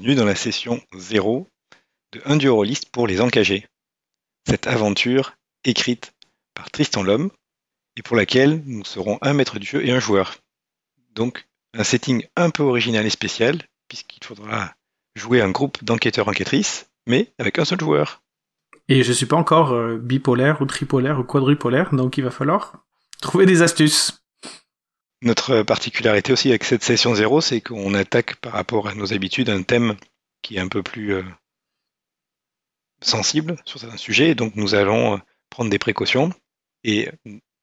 bienvenue dans la session 0 de Endurolist pour les engager. Cette aventure écrite par Tristan Lhomme et pour laquelle nous serons un maître du jeu et un joueur. Donc un setting un peu original et spécial puisqu'il faudra jouer un groupe d'enquêteurs-enquêtrices mais avec un seul joueur. Et je ne suis pas encore euh, bipolaire ou tripolaire ou quadrupolaire donc il va falloir trouver des astuces. Notre particularité aussi avec cette session zéro, c'est qu'on attaque par rapport à nos habitudes un thème qui est un peu plus euh, sensible sur certains sujets, donc nous allons euh, prendre des précautions et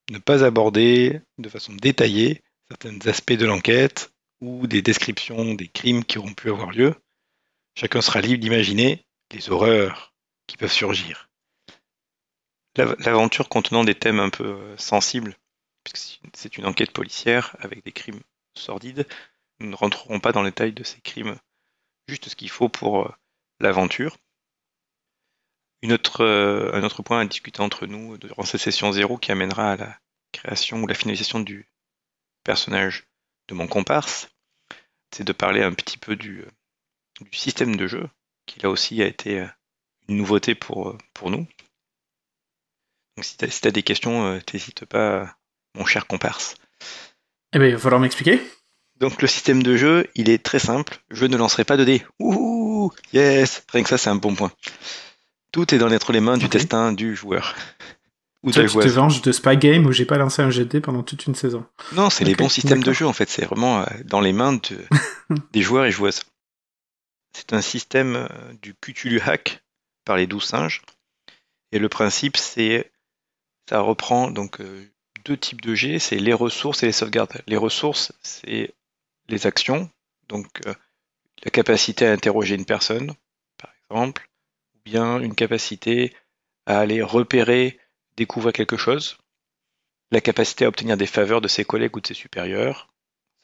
ne pas aborder de façon détaillée certains aspects de l'enquête ou des descriptions des crimes qui auront pu avoir lieu. Chacun sera libre d'imaginer les horreurs qui peuvent surgir. L'aventure contenant des thèmes un peu euh, sensibles puisque c'est une enquête policière avec des crimes sordides, nous ne rentrerons pas dans les détails de ces crimes, juste ce qu'il faut pour euh, l'aventure. Euh, un autre point à discuter entre nous durant cette session zéro qui amènera à la création ou la finalisation du personnage de mon comparse, c'est de parler un petit peu du, euh, système de jeu, qui là aussi a été une nouveauté pour, pour nous. Donc si tu as, des questions, n'hésite pas mon cher comparse Eh bien, il va falloir m'expliquer. Donc le système de jeu, il est très simple. Je ne lancerai pas de dés. Ouh, yes Rien que ça, c'est un bon point. Tout est dans les mains du destin du joueur. Ou Toi, tu te de Spy Game où j'ai pas lancé un GD pendant toute une saison. Non, c'est les bons systèmes de jeu en fait. C'est vraiment euh, dans les mains des joueurs et joueuses. C'est un système euh, du Cthulhu Hack par les douze singes. Et le principe, c'est ça reprend donc euh, deux types de G, c'est les ressources et les sauvegardes. Les ressources, c'est les actions, donc euh, la capacité à interroger une personne, par exemple, ou bien une capacité à aller repérer, découvrir quelque chose, la capacité à obtenir des faveurs de ses collègues ou de ses supérieurs,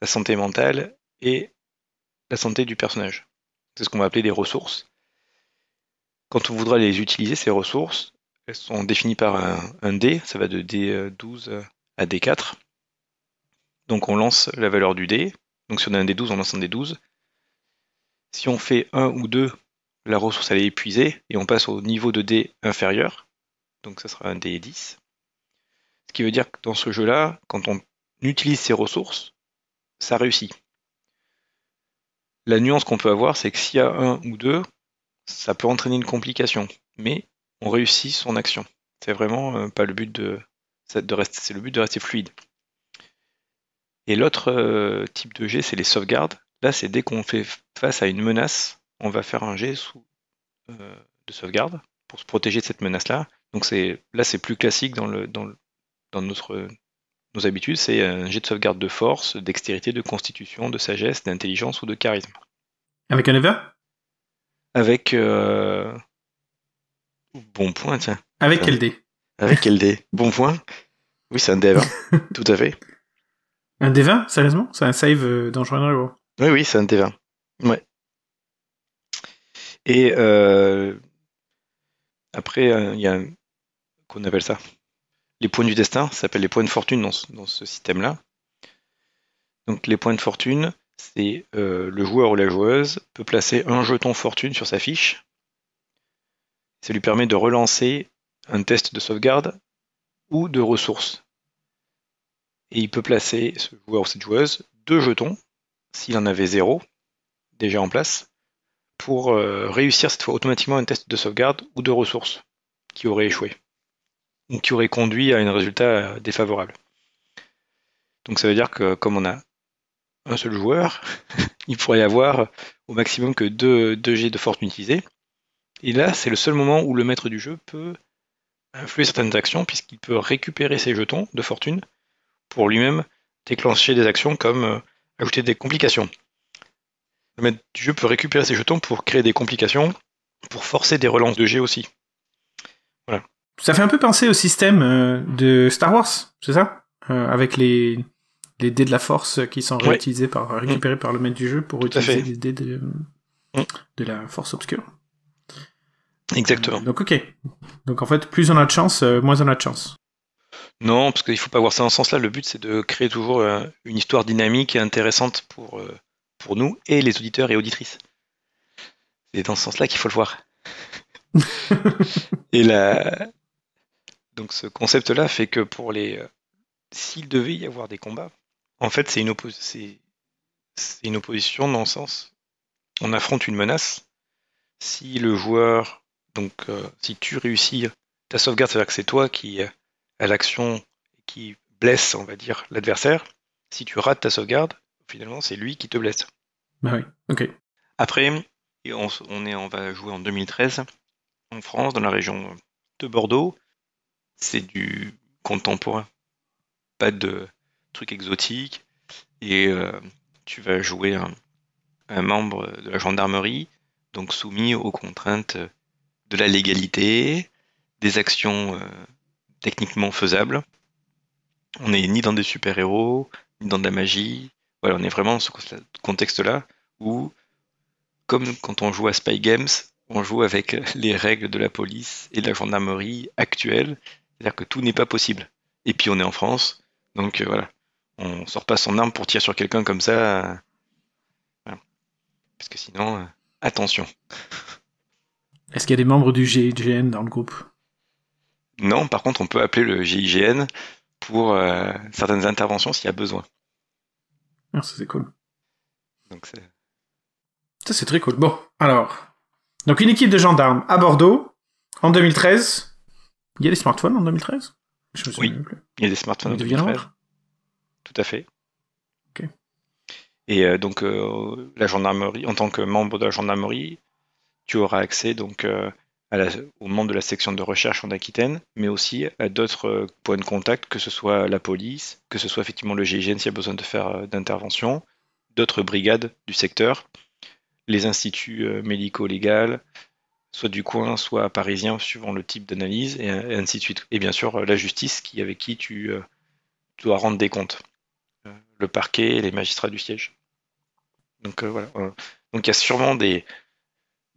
sa santé mentale et la santé du personnage. C'est ce qu'on va appeler des ressources. Quand on voudra les utiliser, ces ressources, elles sont définies par un, dé, ça va de D12 euh, euh, à D4. Donc on lance la valeur du dé. Donc si on a un D12, on lance un D12. Si on fait 1 ou 2, la ressource elle est épuisée et on passe au niveau de dé inférieur. Donc ça sera un D10. Ce qui veut dire que dans ce jeu-là, quand on utilise ces ressources, ça réussit. La nuance qu'on peut avoir, c'est que s'il y a 1 ou 2, ça peut entraîner une complication. Mais on réussit son action. C'est vraiment euh, pas le but de, rester, c'est le but de rester fluide. Et l'autre euh, type de jet, c'est les sauvegardes. Là, c'est dès qu'on fait face à une menace, on va faire un jet euh, de sauvegarde pour se protéger de cette menace-là. Donc c'est là, c'est plus classique dans, notre, nos habitudes. C'est un jet de sauvegarde de force, d'extérité, de constitution, de sagesse, d'intelligence ou de charisme. Avec un lever Avec Bon point, tiens. Avec quel euh, dé Avec quel dé Bon point. Oui, c'est un D20. Tout à fait. Un D20 Sérieusement C'est un save euh, dans Oui, oui, c'est un D20. Ouais. Et euh, après, euh, il y a qu'on appelle ça Les points du destin, ça s'appelle les points de fortune dans dans ce système-là. Donc les points de fortune, c'est le joueur ou la joueuse peut placer un jeton fortune sur sa fiche ça lui permet de relancer un test de sauvegarde ou de ressources. Et il peut placer ce joueur ou cette joueuse deux jetons, s'il en avait zéro, déjà en place, pour euh, réussir cette fois automatiquement un test de sauvegarde ou de ressources qui aurait échoué ou qui aurait conduit à un résultat défavorable. Donc ça veut dire que comme on a un seul joueur, il pourrait y avoir au maximum que deux, deux, jets de fortune utilisés. Et là, c'est le seul moment où le maître du jeu peut influer certaines actions, puisqu'il peut récupérer ses jetons de fortune pour lui-même déclencher des actions comme euh, ajouter des complications. Le maître du jeu peut récupérer ses jetons pour créer des complications, pour forcer des relances de G aussi. Ça fait un peu penser au système euh, de Star Wars, c'est ça euh, Avec les, dés de la force qui sont réutilisés par, récupérés mm. par le maître du jeu pour utiliser les dés mm. de la force obscure. Exactement. donc ok. Donc en fait, plus on a de chance, euh, moins on a de chance. Non, parce qu'il ne faut pas voir ça dans ce sens-là. Le but, c'est de créer toujours euh, une histoire dynamique et intéressante pour, euh, pour nous et les auditeurs et auditrices. C'est dans ce sens-là qu'il faut le voir. et là, Donc ce concept-là fait que pour les... S'il devait y avoir des combats, en fait, c'est une, c'est... une opposition dans le sens... On affronte une menace. Si le joueur donc euh, si tu réussis ta sauvegarde, c'est-à-dire que c'est toi qui as euh, l'action qui blesse, on va dire, l'adversaire. Si tu rates ta sauvegarde, finalement, c'est lui qui te blesse. Bah oui, ok. Après, on, est, on va jouer en 2013 en France, dans la région de Bordeaux. C'est du contemporain, pas de trucs exotiques. Et euh, tu vas jouer un membre de la gendarmerie, donc soumis aux contraintes de la légalité, des actions euh, techniquement faisables. On n'est ni dans des super-héros, ni dans de la magie. on est vraiment dans ce contexte-là où, comme quand on joue à Spy Games, on joue avec les règles de la police et de la gendarmerie actuelles. C'est-à-dire que tout n'est pas possible. Et puis on est en France, donc euh, voilà. On sort pas son arme pour tirer sur quelqu'un comme ça. Euh, Parce que sinon, attention. Est-ce qu'il y a des membres du GIGN dans le groupe Non, par contre, on peut appeler le GIGN pour euh, certaines interventions s'il y a besoin. Ah, ça c'est cool. Donc, ça c'est très cool. Bon, alors. Donc une équipe de gendarmes à Bordeaux en 2013. Il y a des smartphones en 2013 Je me souviens plus. il y a des smartphones en 2013. Tout à fait. Ok. Et euh, donc euh, la gendarmerie, en tant que membre de la gendarmerie, tu auras accès donc euh, à la, de la section de recherche en Aquitaine, mais aussi à d'autres euh, points de contact, que ce soit la police, que ce soit effectivement le GIGN s'il y a besoin de faire euh, d'intervention, d'autres brigades du secteur, les instituts médico-légaux, soit du coin, soit parisiens, suivant le type d'analyse, et, ainsi de suite. Et bien sûr, la justice qui, avec qui tu, dois rendre des comptes, le parquet les magistrats du siège. Donc voilà. Donc il y a sûrement des,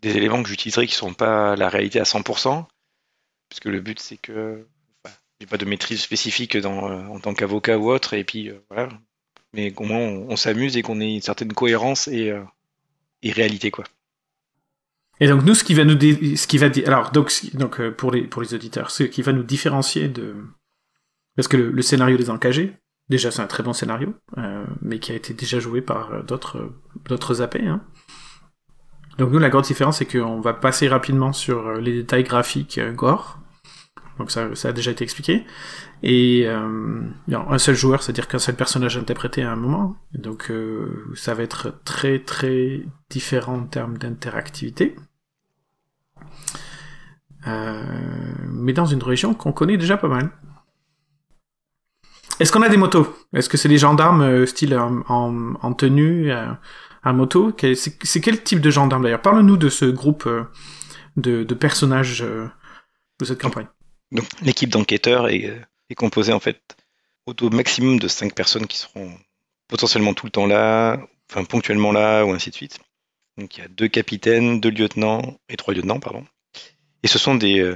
des éléments que j'utiliserai qui ne sont pas la réalité à 100%, parce que le but c'est que Je j'ai pas de maîtrise spécifique dans, euh, en tant qu'avocat ou autre, et puis euh, voilà. Mais au moins on, s'amuse et qu'on ait une certaine cohérence et, euh, et, réalité quoi. Et donc nous, ce qui va nous, ce qui va alors donc, donc pour les pour les auditeurs, ce qui va nous différencier de parce que le, scénario des encagés, déjà c'est un très bon scénario, mais qui a été déjà joué par d'autres d'autres AP. Hein. Donc nous, la grande différence, c'est qu'on va passer rapidement sur euh, les détails graphiques euh, gore. Donc ça, a déjà été expliqué. Et euh, un seul joueur, c'est-à-dire qu'un seul personnage interprété à un moment. Donc ça va être très très différent en termes d'interactivité. mais dans une région qu'on connaît déjà pas mal. Est-ce qu'on a des motos Est-ce que c'est des gendarmes style en tenue un moto. C'est quel type de gendarme d'ailleurs Parle-nous de ce groupe euh, de, personnages euh, de cette campagne. Donc, l'équipe d'enquêteurs est, euh, composée en fait au maximum de 5 personnes qui seront potentiellement tout le temps là, enfin ponctuellement là, ou ainsi de suite. Donc il y a deux capitaines, deux lieutenants et trois lieutenants, pardon. Et ce sont des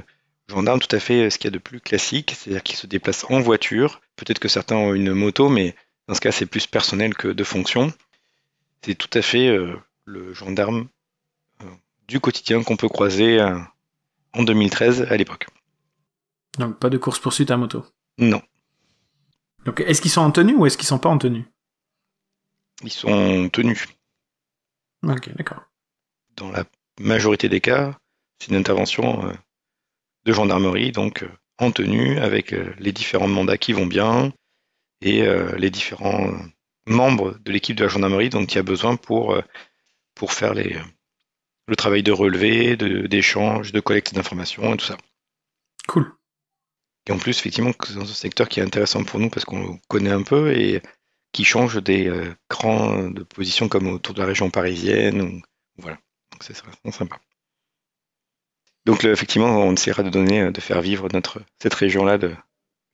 gendarmes tout à fait ce qu'il y a de plus classique, c'est-à-dire qu'ils se déplacent en voiture. Peut-être que certains ont une moto, mais dans ce cas, c'est plus personnel que de fonction c'est tout à fait euh, le gendarme euh, du quotidien qu'on peut croiser euh, en 2013 à l'époque. Donc pas de course-poursuite à moto Non. Donc est-ce qu'ils sont en tenue ou est-ce qu'ils sont pas en tenue Ils sont en tenue. Ok, d'accord. Dans la majorité des cas, c'est une intervention de gendarmerie, donc en tenue, avec les différents mandats qui vont bien et les différents membre de l'équipe de la gendarmerie dont il y a besoin pour, euh, pour faire les, le travail de relevé, d'échange, de, collecte d'informations et tout ça. Cool. Et en plus, effectivement, c'est un secteur qui est intéressant pour nous parce qu'on le connaît un peu et qui change des euh, crans de position comme autour de la région parisienne. voilà, donc c'est vraiment sympa. Donc effectivement, on essaiera de donner, euh, de faire vivre notre, cette région-là de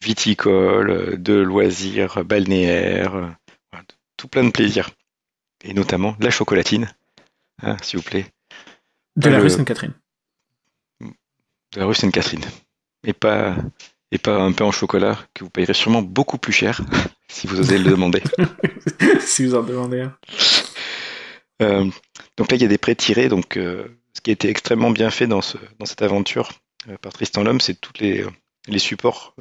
viticole, de loisirs balnéaires, plein de plaisir Et notamment la chocolatine, ah, s'il vous plaît. De la euh, rue Sainte-Catherine. De la rue Sainte-Catherine. Et pas, et pas un pain en chocolat que vous payerez sûrement beaucoup plus cher si vous osez le demander. si vous en demandez euh, donc là, il y a des prêts tirés. Donc, euh, ce qui a été extrêmement bien fait dans, ce, dans cette aventure par Tristan Lhomme, c'est tous les, les supports,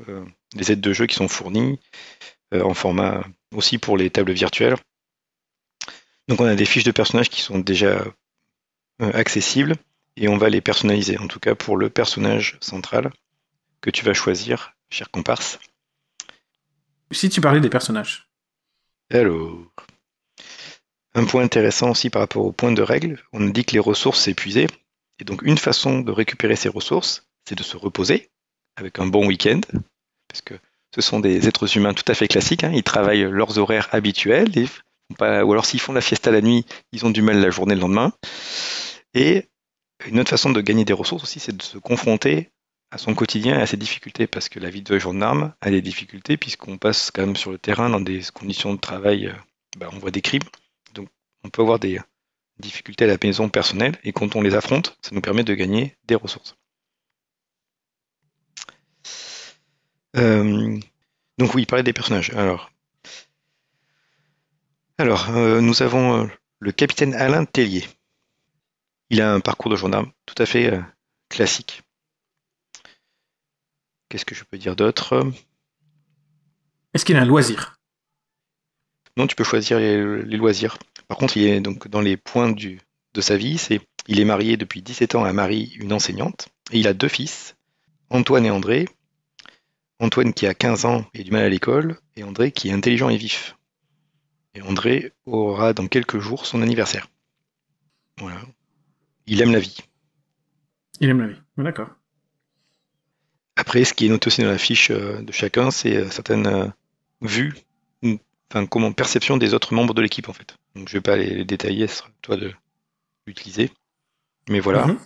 les aides de jeu qui sont fournies. Euh, en format aussi pour les tables virtuelles. Donc on a des fiches de personnages qui sont déjà euh, accessibles et on va les personnaliser, en tout cas pour le personnage central que tu vas choisir, cher comparse. Si tu parlais des personnages. Alors, un point intéressant aussi par rapport au point de règle, on dit que les ressources s'épuisaient, et donc une façon de récupérer ces ressources, c'est de se reposer avec un bon week-end, parce que ce sont des êtres humains tout à fait classiques. Hein. Ils travaillent leurs horaires habituels, ou alors s'ils font la fiesta la nuit, ils ont du mal la journée le lendemain. Et une autre façon de gagner des ressources aussi, c'est de se confronter à son quotidien et à ses difficultés, parce que la vie de gendarme a des difficultés, puisqu'on passe quand même sur le terrain dans des conditions de travail, euh, bah, on voit des crimes, donc on peut avoir des difficultés à la maison personnelle, et quand on les affronte, ça nous permet de gagner des ressources. Euh, donc oui, parler des personnages. Alors, alors euh, nous avons euh, le capitaine Alain Tellier. Il a un parcours de gendarme tout à fait classique. Qu'est-ce que je peux dire d'autre Est-ce qu'il a un loisir Non, tu peux choisir les, loisirs. Par contre, il est donc dans les points de sa vie, c'est il est marié depuis 17 ans à Marie, une enseignante, et il a deux fils, Antoine et André, Antoine qui a 15 ans et du mal à l'école, et André qui est intelligent et vif. Et André aura dans quelques jours son anniversaire. Voilà. Il aime la vie. Il aime la vie, d'accord. Après, ce qui est noté aussi dans la fiche euh, de chacun, c'est euh, certaines euh, vues, mm, enfin, comment perception des autres membres de l'équipe en fait. Donc je vais pas les, détailler, ce toi de l'utiliser. Mais voilà. Mhm.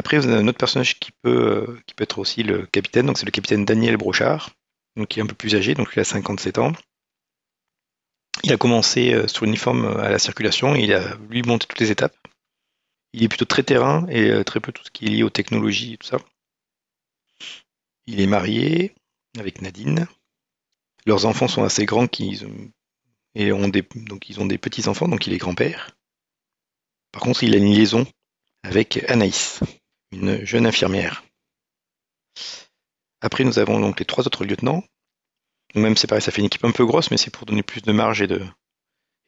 Après, vous avez un autre personnage qui peut, euh, qui peut être aussi le capitaine, donc c'est le capitaine Daniel Brochard, donc qui est un peu plus âgé, donc il a 57 ans. Il a commencé euh, sur l'uniforme euh, à la circulation, il a lui monté toutes les étapes. Il est plutôt très terrain et très peu tout ce qui est lié aux technologies et tout ça. Il est marié avec Nadine. Leurs enfants sont assez grands et ont donc ils ont des petits-enfants, donc il est grand-père. Par contre, il a une liaison avec Anaïs une jeune infirmière. Après, nous avons donc les trois autres lieutenants. Même c'est pareil, ça fait une équipe un peu grosse, mais c'est pour donner plus de marge et de,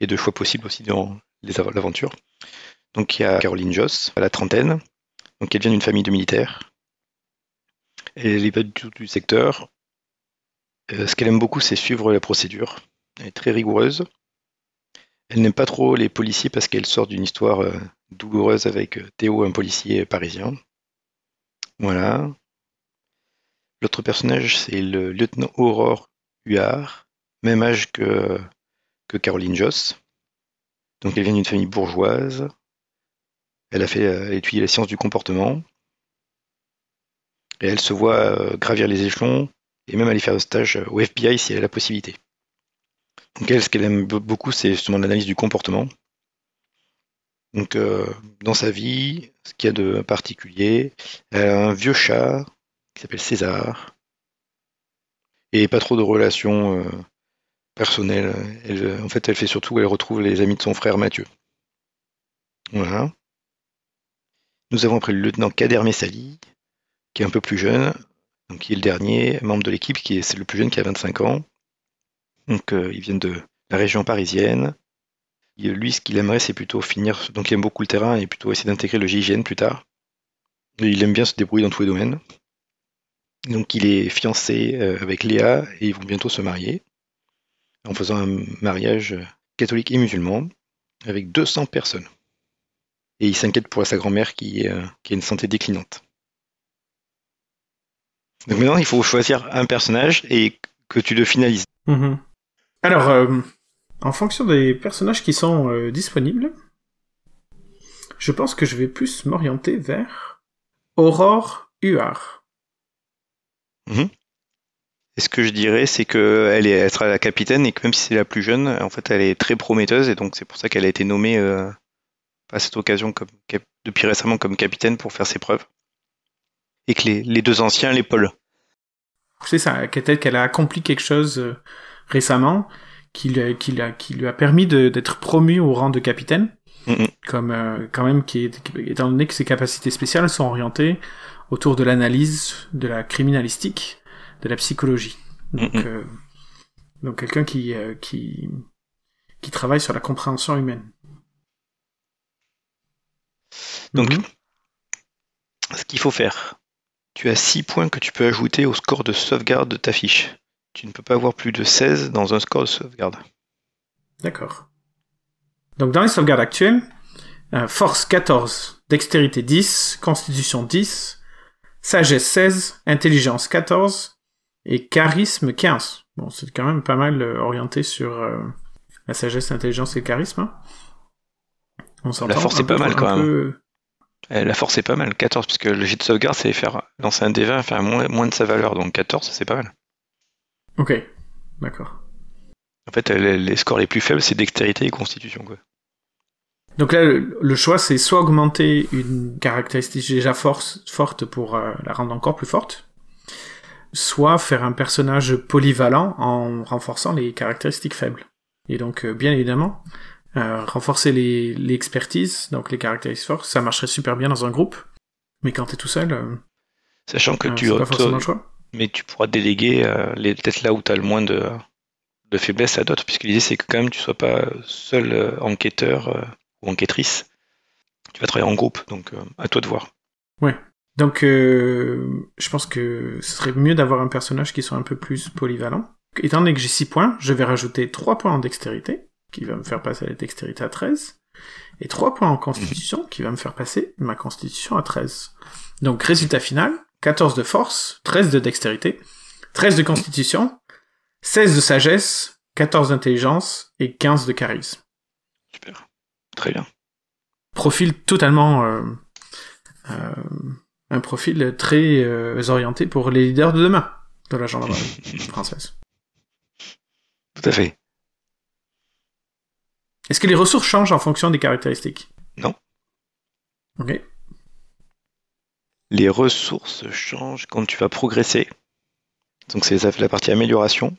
et de choix possibles aussi dans l'aventure. Donc il y a Caroline Joss, à la trentaine, donc elle vient d'une famille de militaires. Elle n'est pas du tout du secteur. Euh, ce qu'elle aime beaucoup, c'est suivre la procédure. Elle est très rigoureuse. Elle n'aime pas trop les policiers parce qu'elle sort d'une histoire euh, douloureuse avec euh, Théo, un policier parisien. Voilà. L'autre personnage, c'est le lieutenant Aurore Huard, même âge que, Caroline Joss. Donc elle vient d'une famille bourgeoise. Elle a fait étudier euh, étudié la du comportement. Et elle se voit euh, gravir les échelons et même aller faire un stage euh, au FBI si elle a la possibilité. Donc elle, ce qu'elle aime beaucoup, c'est justement l'analyse du comportement. Donc, euh, dans sa vie, ce qu'il y a de particulier, elle euh, a un vieux chat qui s'appelle César. Et pas trop de relations euh, personnelles. en fait, elle fait surtout, elle retrouve les amis de son frère Mathieu. Voilà. Nous avons après le lieutenant Kader Messali, qui est un peu plus jeune, donc qui est le dernier membre de l'équipe, qui est, le plus jeune qui a 25 ans. Donc, euh, ils viennent de la région parisienne. Lui, ce qu'il aimerait, c'est plutôt finir. Donc, il aime beaucoup le terrain et plutôt essayer d'intégrer le GIGN plus tard. il aime bien se débrouiller dans tous les domaines. Donc, il est fiancé euh, avec Léa et ils vont bientôt se marier en faisant un mariage euh, catholique et musulman avec 200 personnes. Et il s'inquiète pour sa grand-mère euh, qui, a une santé déclinante. Donc maintenant, il faut choisir un personnage et que tu le finalises. Mm-hmm. Alors, en fonction des personnages qui sont euh, disponibles, je pense que je vais plus m'orienter vers Aurore Huar. Mhm. Et ce que je dirais, c'est qu'elle elle sera la capitaine et que même si c'est la plus jeune, en fait, elle est très prometteuse et donc c'est pour ça qu'elle a été nommée euh, à cette occasion depuis récemment comme capitaine pour faire ses preuves. Et que les, deux anciens les Paul. C'est ça, peut qu'elle a accompli quelque chose euh, récemment qui, lui, a, qui lui a permis d'être promu au rang de capitaine. Comme euh, quand même, qui est, étant donné que ses capacités spéciales sont orientées autour de l'analyse, de la criminalistique, de la psychologie. Donc, euh, donc quelqu'un qui, euh, qui, qui travaille sur la compréhension humaine. Donc, mhm. ce qu'il faut faire, tu as 6 points que tu peux ajouter au score de sauvegarde de ta fiche tu ne peux pas avoir plus de 16 dans un score de sauvegarde. D'accord. Donc dans les sauvegardes actuelles, euh, force 14, dextérité 10, constitution 10, sagesse 16, intelligence 14 et charisme 15. Bon, c'est quand même pas mal euh, orienté sur euh, la sagesse, l'intelligence et le charisme. Hein. Eh, la force est pas mal quand même. la force est pas mal, 14, puisque le jet de sauvegarde, c'est faire lancer un D20 faire moins, moins de sa valeur, donc 14, c'est pas mal. Ok, d'accord. En fait, euh, les scores les plus faibles, c'est dextérité et constitution. Quoi. Donc là, le choix, c'est soit augmenter une caractéristique déjà force, forte pour euh, la rendre encore plus forte, soit faire un personnage polyvalent en renforçant les caractéristiques faibles. Et donc, euh, bien évidemment, renforcer l'expertise, les, donc les caractéristiques fortes, ça marcherait super bien dans un groupe, mais quand t'es tout seul, sachant que tu, pas forcément le choix mais tu pourras déléguer euh, peut-être là où tu as le moins de, faiblesses faiblesse à d'autres, puisque l'idée c'est que quand même tu sois pas euh, seul euh, enquêteur ou enquêtrice. Tu vas travailler en groupe, donc à toi de voir. Ouais. Donc je pense que ce serait mieux d'avoir un personnage qui soit un peu plus polyvalent. Étant donné que j'ai 6 points, je vais rajouter 3 points en dextérité, qui va me faire passer à la dextérité à 13, et 3 points en constitution, mhm. qui va me faire passer ma constitution à 13. Donc résultat final, 14 de force, 13 de dextérité, 13 de constitution, 16 de sagesse, 14 d'intelligence et 15 de charisme. Super. Très bien. Profil totalement... Euh, euh, un profil très euh, orienté pour les leaders de demain de la gendarmerie française. Tout à fait. Est-ce que les ressources changent en fonction des caractéristiques Non. Ok les ressources changent quand tu vas progresser. Donc c'est la partie amélioration.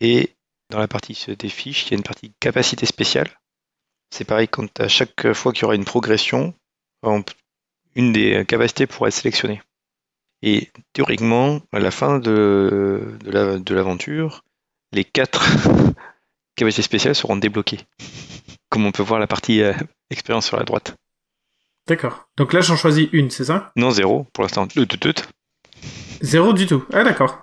Et dans la partie des fiches, il y a une partie capacité spéciale. C'est pareil, quand à chaque fois qu'il y aura une progression, une des capacités pourra être sélectionnée. Et théoriquement, à la fin de, l'aventure, les quatre capacités spéciales seront débloquées. Comme on peut voir la partie euh, expérience sur la droite. D'accord. Donc là, j'en choisis une, c'est ça Non, zéro, pour l'instant. Zéro du tout. Ah, d'accord.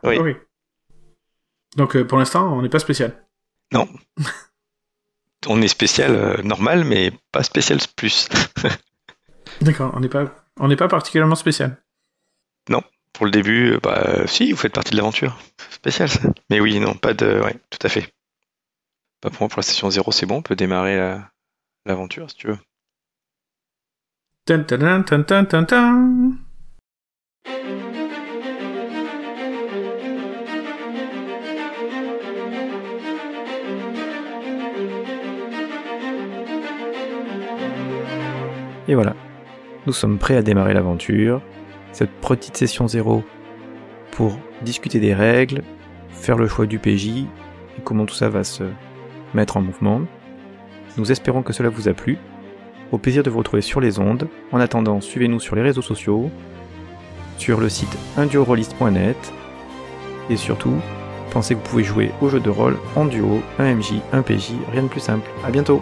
Donc euh, pour l'instant, on n'est pas spécial. Non. on est spécial euh, normal, mais pas spécial plus. D'accord, on n'est pas, on pas particulièrement spécial. Non, pour le début, euh, bah si, vous faites partie de l'aventure. Spécial ça. Mais oui, non, pas de, Oui, tout à fait. Pas pour moi pour la station zéro, c'est bon, on peut démarrer l'aventure si tu veux. Et voilà, nous sommes prêts à démarrer l'aventure. Cette petite session zéro pour discuter des règles, faire le choix du PJ et comment tout ça va se mettre en mouvement. Nous espérons que cela vous a plu au plaisir de vous retrouver sur les ondes. En attendant, suivez-nous sur les réseaux sociaux, sur le site indurolist.net et surtout, pensez que vous pouvez jouer au jeux de rôle en duo, un MJ, un PJ, rien de plus simple. A bientôt